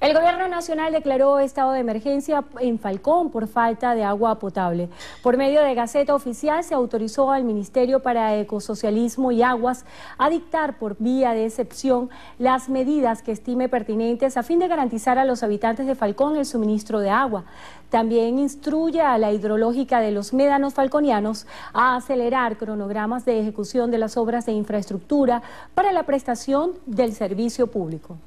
El gobierno nacional declaró estado de emergencia en Falcón por falta de agua potable. Por medio de Gaceta Oficial se autorizó al Ministerio para Ecosocialismo y Aguas a dictar por vía de excepción las medidas que estime pertinentes a fin de garantizar a los habitantes de Falcón el suministro de agua. También instruye a la hidrológica de los médanos falconianos a acelerar cronogramas de ejecución de las obras de infraestructura para la prestación del servicio público.